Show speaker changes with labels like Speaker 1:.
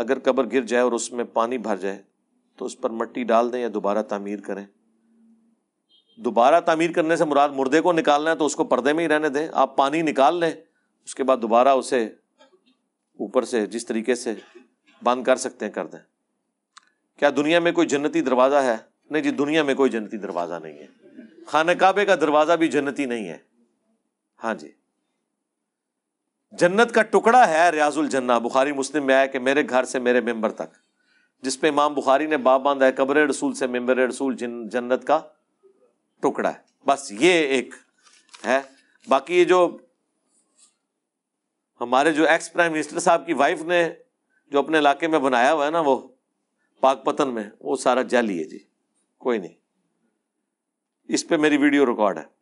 Speaker 1: अगर कब्र
Speaker 2: गिर जाए और उसमें पानी भर जाए तो उस पर मट्टी डाल दें या दोबारा तामीर करें दोबारा तामीर करने से मुराद मुर्दे को निकालना है तो उसको पर्दे में ही रहने दें आप पानी निकाल लें उसके बाद दोबारा उसे ऊपर से जिस तरीके से बंद कर सकते हैं कर दें क्या दुनिया में कोई जन्नती दरवाज़ा है नहीं जी दुनिया में कोई जन्नती दरवाज़ा नहीं है खान काबे का दरवाज़ा भी जन्नती नहीं है हाँ जी जन्नत का टुकड़ा है रियाजुल जन्ना बुखारी मुस्लिम में आया कि मेरे घर से मेरे मेंबर तक जिसपे इमाम बुखारी ने बाप बांधा है कब्र रसूल से मेम्बर रसूल जिन, जन्नत का टुकड़ा है बस ये एक है बाकी ये जो हमारे जो एक्स प्राइम मिनिस्टर साहब की वाइफ ने जो अपने इलाके में बनाया हुआ है ना वो पाकपतन में वो सारा जाली है जी कोई नहीं
Speaker 1: इस पर मेरी वीडियो रिकॉर्ड है